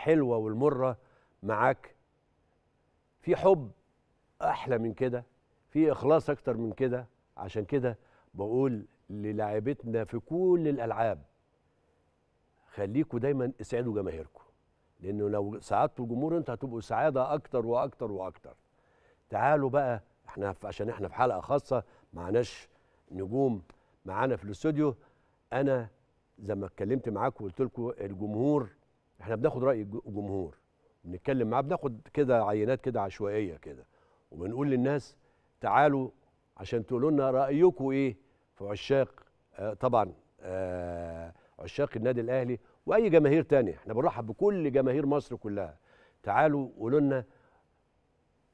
الحلوه والمره معاك في حب احلى من كده في اخلاص اكتر من كده عشان كده بقول للاعبتنا في كل الالعاب خليكوا دايما اسعدوا جماهيركم لانه لو سعدتوا الجمهور انتوا هتبقوا سعاده اكتر واكتر واكتر تعالوا بقى احنا عشان احنا في حلقه خاصه معناش نجوم معانا في الاستوديو انا زي ما اتكلمت معاكم وقلت لكم الجمهور احنا بناخد راي الجمهور بنتكلم معاه بناخد كده عينات كده عشوائيه كده وبنقول للناس تعالوا عشان تقولوا لنا رايكم ايه في عشاق آه طبعا آه عشاق النادي الاهلي واي جماهير تانية احنا بنرحب بكل جماهير مصر كلها تعالوا قولوا لنا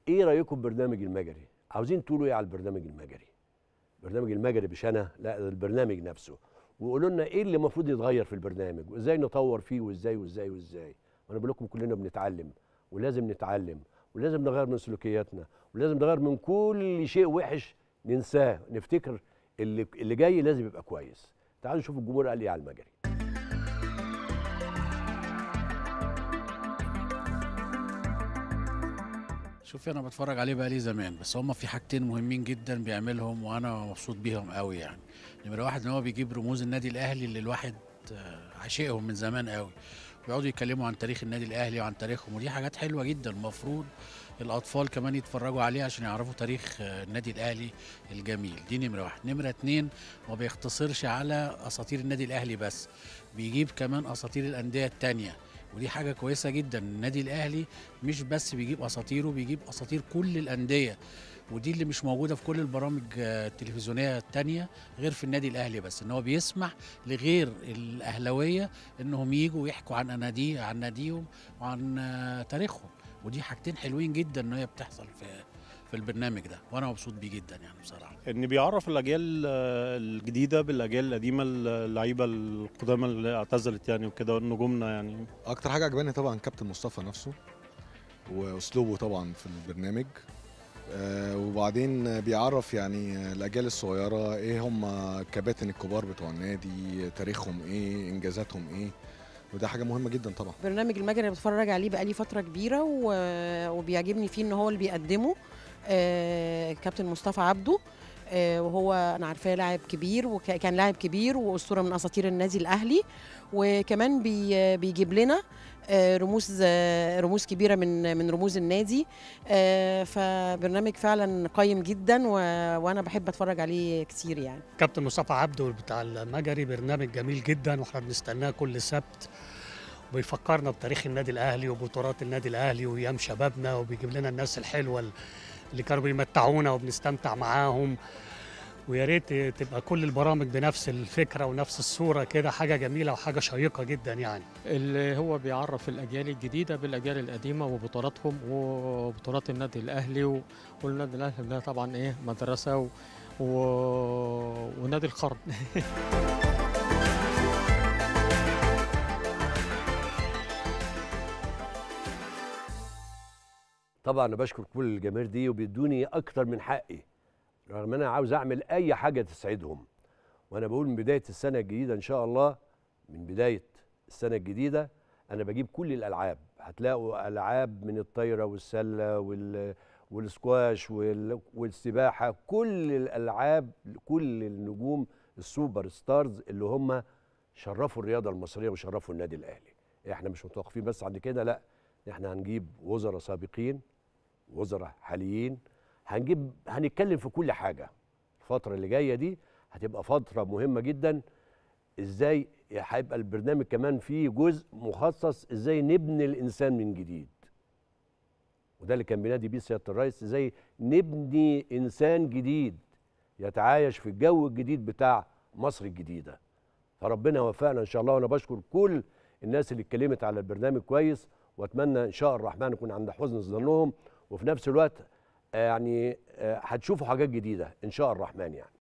ايه رايكم ببرنامج المجري عاوزين تقولوا ايه على البرنامج المجري برنامج المجري مش انا لا البرنامج نفسه وقولوا لنا ايه اللي المفروض يتغير في البرنامج وازاي نطور فيه وازاي وازاي وازاي وانا بقول لكم كلنا بنتعلم ولازم نتعلم ولازم نغير من سلوكياتنا ولازم نغير من كل شيء وحش ننساه نفتكر اللي اللي جاي لازم يبقى كويس تعالوا نشوف الجمهور قال ايه على المجري شوفي انا بتفرج عليه بقالي زمان بس هما في حاجتين مهمين جدا بيعملهم وانا مبسوط بيهم قوي يعني نمره واحد ان هو بيجيب رموز النادي الاهلي اللي الواحد آه، عاشقهم من زمان قوي بيقعدوا يتكلموا عن تاريخ النادي الاهلي وعن تاريخهم ودي حاجات حلوه جدا المفروض الاطفال كمان يتفرجوا عليه عشان يعرفوا تاريخ آه، النادي الاهلي الجميل دي نمره واحد نمره اتنين ما بيقتصرش على اساطير النادي الاهلي بس بيجيب كمان اساطير الانديه التانيه ودي حاجه كويسه جدا النادي الاهلي مش بس بيجيب اساطيره بيجيب اساطير كل الانديه ودي اللي مش موجوده في كل البرامج آه، التلفزيونيه الثانيه غير في النادي الاهلي بس ان هو بيسمح لغير الاهلاويه انهم يجوا ويحكوا عن اناديه عن ناديهم وعن آه، تاريخهم ودي حاجتين حلوين جدا ان هي بتحصل في في البرنامج ده وانا مبسوط بيه جدا يعني بصراحه ان بيعرف الاجيال الجديده بالاجيال القديمه اللعيبه القدامى اللي اعتزلت يعني وكده نجومنا يعني اكتر حاجه عجباني طبعا كابتن مصطفى نفسه واسلوبه طبعا في البرنامج آه، وبعدين بيعرف يعني الاجيال الصغيره ايه هم الكباتن الكبار بتوع النادي تاريخهم ايه انجازاتهم ايه وده حاجه مهمه جدا طبعا برنامج المجري انا بتفرج عليه بقالي فتره كبيره وبيعجبني فيه ان هو اللي بيقدمه كابتن مصطفى عبده آه، وهو انا عارفاه لاعب كبير وكان لاعب كبير واسطوره من اساطير النادي الاهلي وكمان بيجيب لنا آه، رموز آه، رموز كبيره من من رموز النادي فبرنامج فعلا قيم جدا وانا بحب اتفرج عليه كتير يعني كابتن مصطفى عبده بتاع المجري برنامج جميل جدا واحنا بنستناه كل سبت وبيفكرنا بتاريخ النادي الاهلي وبطولات النادي الاهلي وايام شبابنا وبيجيب لنا الناس الحلوه اللي كانوا بيمتعونا وبنستمتع معاهم ويا ريت تبقى كل البرامج بنفس الفكره ونفس الصوره كده حاجه جميله وحاجه شيقه جدا يعني. اللي هو بيعرف الاجيال الجديده بالاجيال القديمه وبطولاتهم وبطولات النادي الاهلي والنادي الاهلي ده طبعا ايه مدرسه و... و... ونادي القرن. طبعا انا بشكر كل الجماهير دي وبيدوني اكتر من حقي رغم ان انا عاوز اعمل اي حاجه تسعدهم وانا بقول من بدايه السنه الجديده ان شاء الله من بدايه السنه الجديده انا بجيب كل الالعاب هتلاقوا العاب من الطايره والسله وال والسكواش وال... والسباحه كل الالعاب كل النجوم السوبر ستارز اللي هم شرفوا الرياضه المصريه وشرفوا النادي الاهلي احنا مش متوقفين بس عند كده لا احنا هنجيب وزراء سابقين وزراء حاليين هنجيب هنتكلم في كل حاجه الفتره اللي جايه دي هتبقى فتره مهمه جدا ازاي هيبقى البرنامج كمان فيه جزء مخصص ازاي نبني الانسان من جديد وده اللي كان بينادي بيه سياده الرئيس ازاي نبني انسان جديد يتعايش في الجو الجديد بتاع مصر الجديده فربنا وفقنا ان شاء الله وانا بشكر كل الناس اللي اتكلمت على البرنامج كويس واتمنى ان شاء الرحمن يكون عند حسن ظنهم وفي نفس الوقت آه، يعني آه، هتشوفوا حاجات جديده ان شاء الرحمن يعني